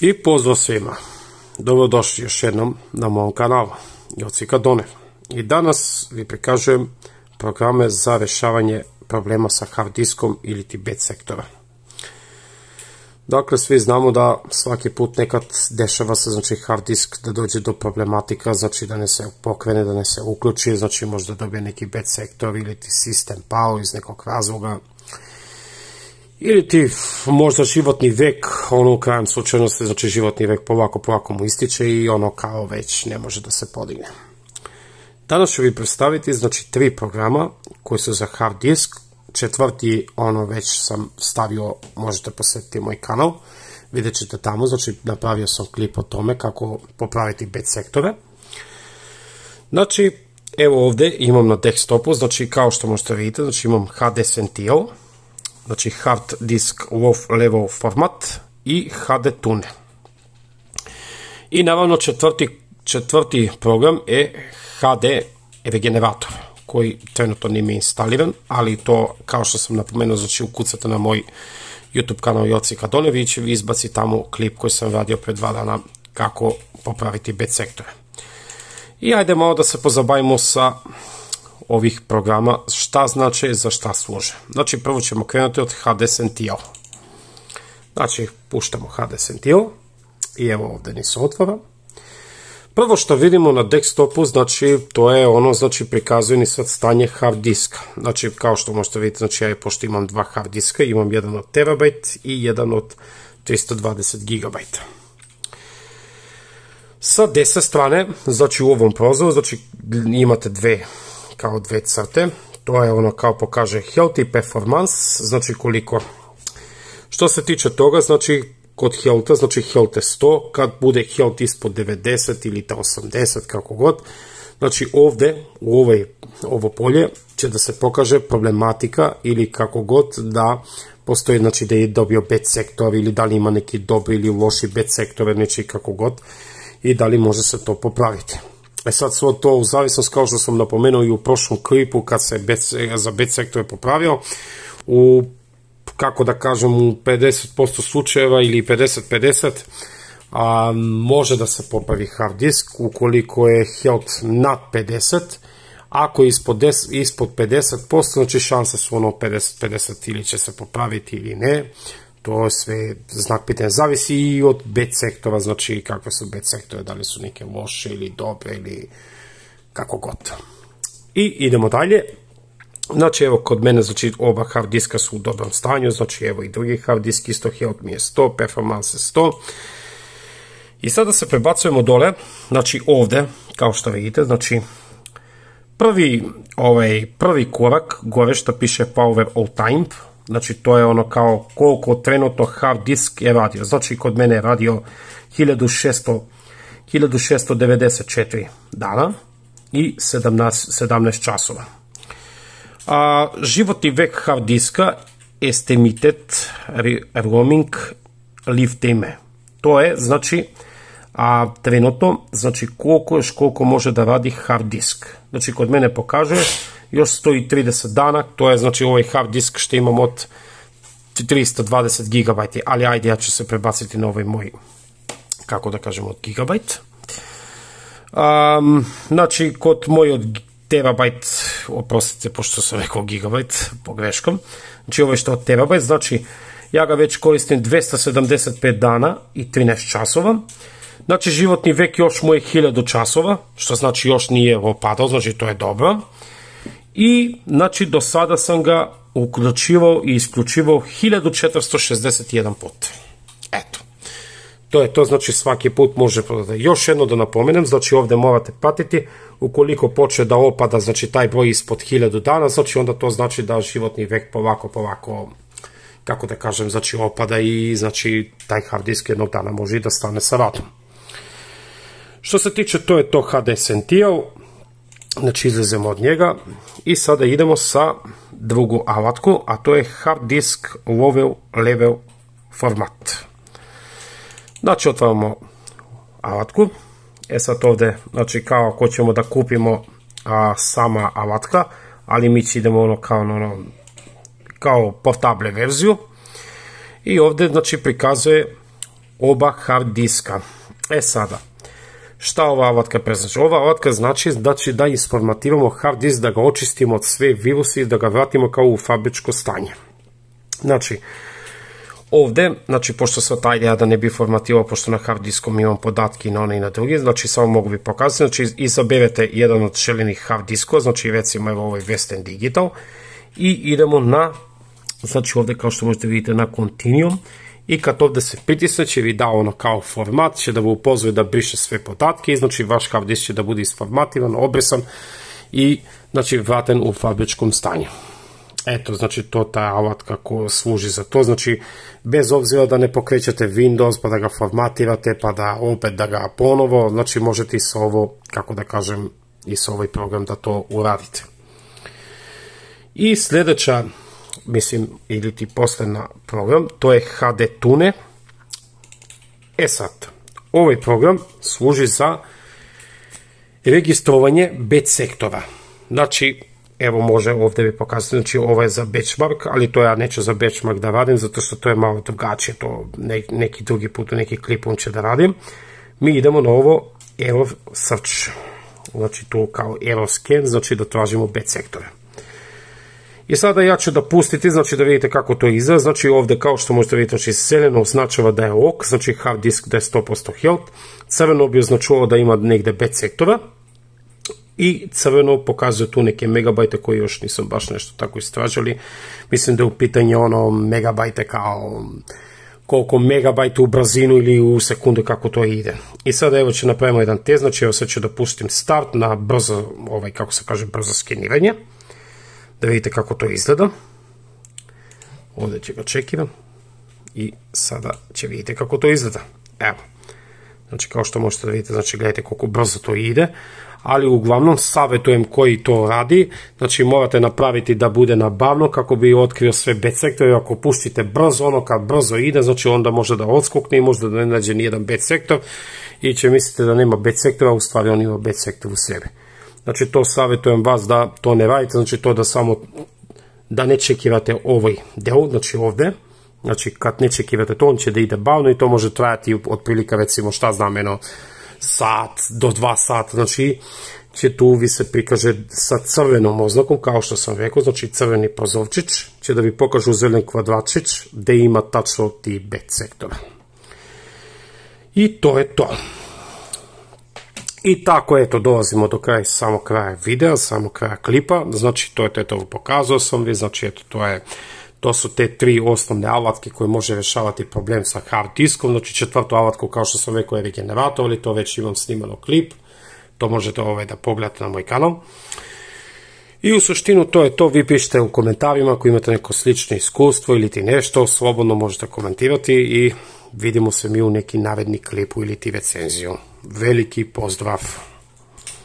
I pozdrav svima. Dobrodošli još jednom na mom kanalu Jocika Donev. I danas vi prikažujem programe za rješavanje problema sa hard diskom ili ti sektora. Dakle, svi znamo da svaki put nekad dešava se znači, hard disk da dođe do problematika, znači da ne se pokrene, da ne se uključi, znači možda dobije neki bet sektor ili ti sistem pao iz nekog razloga, ili ti možda životni vek, ono u krajem slučajnosti, znači životni vek polako, polako mu ističe i ono kao već ne može da se podigne. Danas ću vi predstaviti, znači, tri programa koji su za hard disk, četvrti, ono već sam stavio, možete posjetiti moj kanal, vidjet ćete tamo, znači napravio sam klip o tome kako popraviti bed sektore. Znači, evo ovdje imam na desktopu, znači kao što možete vidjeti, znači imam HD Sentinel, znači hard disk Low level format i HD tune. I naravno četvrti, četvrti program je HD regenerator koji trenutno nije instaliran, ali to kao što sam napomenuo, znači ukucate na moj YouTube kanal Joci Kadonević. i izbaci tamo klip koji sam radio pred dva dana kako popraviti bed sektore. I ajde malo da se pozabavimo sa ovih programa šta znače za šta služe. Znači prvo ćemo krenuti od HDSNTL. Znači puštamo HDSNTL i evo ovdje nisu otvara. Prvo što vidimo na desktopu, znači to je ono, znači prikazuje ni sad stanje hard diska. Znači kao što možete vidjeti, znači ja pošto imam dva hard diska, imam jedan od terabajt i jedan od 320 gigabajta. Sa desne strane, znači u ovom prozoru, znači imate dve kao dve crte. To je ono kao pokaže healthy performance, znači koliko. Što se tiče toga, znači kod healtha, znači health je 100, kad bude health ispod 90 ili ta 80, kako god, znači ovdje, u ovaj, ovo polje, će da se pokaže problematika ili kako god da postoji, znači da je dobio bad sektor ili da li ima neki dobri ili loši bad sektore, znači kako god, i da li može se to popraviti. E sad svo to u zavisnost, kao što sam napomenuo i u prošlom klipu kad se za bet sektor je popravio, u kako da kažem u 50% slučajeva ili 50-50 a, može da se popravi hard disk ukoliko je health nad 50 ako je ispod, 10, ispod 50% znači šanse su ono 50-50 ili će se popraviti ili ne to sve znak pitanja zavisi i od bet sektora, znači kakve su bet sektore, da li su neke loše ili dobre ili kako god. I idemo dalje. Znači evo kod mene znači oba hard diska su u dobrom stanju, znači evo i drugi hard disk isto health mi je 100, performance 100. I sada se prebacujemo dole, znači ovde kao što vidite, znači prvi, ovaj, prvi korak gore što piše Power All Time, Значи, тоа е оно као колку тренуто хард диск е радио. Значи, код мене е радио 1600, 1694 дана и 17, 17 часова. А, живот и век хард диска, естемитет, роуминг, лифтеме. Тоа е, значи, а тренутно, значи колку е колку може да ради хард диск. Значи код мене покажуваш још 130 дана, тоа е значи овој хаб диск што имам од 320 гигабајти, али ајде ја ќе се пребаците на овој мој како да кажем од гигабајт. Ам, значи код мојот терабајт, опростите, пошто се рекол гигабајт, погрешкам. Значи овој што од терабајт, значи ја га веќе користим 275 дана и 13 часова. Значи животни век још му е 1000 часова, што значи још не е во опадал, значи тоа е добро. i znači do sada sam ga uključivao i isključivao 1461 put. Eto. To je to, znači svaki put može prodati. Još jedno da napomenem, znači ovdje morate patiti, ukoliko počne da opada, znači taj broj ispod 1000 dana, znači onda to znači da životni vek polako, polako, kako da kažem, znači opada i znači taj hard disk jednog dana može i da stane sa radom. Što se tiče, to je to HD Sentinel, Znači izvezemo od njega i sada idemo sa drugu alatku, a to je hard disk level level format. Znači otvaramo avatku. E sad ovdje, znači kao ako ćemo da kupimo sama alatka, ali mi ćemo idemo ono kao, ono, ono, kao portable verziju. I ovdje znači prikazuje oba hard diska. E sada, Šta ova avatka znači? Ova avatka znači da će da isformativamo hard disk, da ga očistimo od sve virusi i da ga vratimo kao u fabričko stanje. Znači, ovdje, znači pošto sad taj da ne bi formativao, pošto na hard diskom imam podatke i na one i na druge, znači samo mogu bi pokazati, znači izaberete jedan od željenih hard diskova, znači recimo evo ovaj Western Digital i idemo na, znači ovdje kao što možete vidjeti na Continuum, i kad ovdje se pritisne će vi da ono kao format, će da vam upozove da briše sve podatke znači vaš hard disk će da bude isformativan, obrisan i znači vraten u fabričkom stanju. Eto, znači to ta alatka kako služi za to, znači bez obzira da ne pokrećete Windows pa da ga formatirate pa da opet da ga ponovo, znači možete i sa ovo, kako da kažem, i sa ovaj program da to uradite. I sljedeća mislim, ili ti na program, to je HD Tune. E sad, ovaj program služi za registrovanje bet sektora. Znači, evo može ovdje bi pokazati, znači ovo je za benchmark, ali to ja neću za benchmark da radim, zato što to je malo drugačije, to neki drugi put, neki klip on će da radim. Mi idemo na ovo error search, znači tu kao error scan, znači da tražimo bet sektore. I sada ja ću dopustiti, znači da vidite kako to izgleda, znači ovdje kao što možete vidjeti, znači seljeno označava da je ok, znači hard disk da je 100% health, crveno bi označilo da ima negdje B sektora, i crveno pokazuje tu neke megabajte koje još nisam baš nešto tako istražili. Mislim da je u pitanju ono megabajte kao koliko megabajte u brazinu ili u sekundu kako to ide. I sada evo će napravimo jedan test, znači evo sad ću pustim start na brzo, ovaj, kako se kaže, brzo skeniranje da vidite kako to izgleda. Ovdje će ga čekiram i sada će vidite kako to izgleda. Evo. Znači kao što možete da vidite, znači gledajte koliko brzo to ide, ali uglavnom savjetujem koji to radi, znači morate napraviti da bude nabavno kako bi otkrio sve bed sektore, ako puštite brzo, ono kad brzo ide, znači onda može da odskokne i možda da ne nađe nijedan bet sektor i će mislite da nema bed sektora, u stvari on ima bet sektor u sebi. Znači to savjetujem vas da to ne radite, znači to da samo da ne čekirate ovaj deo, znači ovdje. Znači kad ne čekirate to, on će da ide bavno i to može trajati otprilike recimo šta znam sat do dva sata, znači će tu vi se prikaže sa crvenom oznakom, kao što sam rekao, znači crveni prozovčić, će da vi pokažu zelen kvadračić, da ima tačno ti bet sektora. I to je to. I tako, eto, dolazimo do kraja samo kraja videa, samo kraja klipa, znači to je to, eto, pokazao sam vi, znači eto, to je to su te tri osnovne alatke koje može rješavati problem sa hard diskom, znači četvrtu alatku kao što sam rekao je regenerator, ali to već imam snimano klip, to možete ovaj da pogledate na moj kanal. I u suštinu to je to, vi pišite u komentarima ako imate neko slično iskustvo ili ti nešto, slobodno možete komentirati i vidimo se mi u neki naredni klipu ili ti recenziju veliki pozdrav.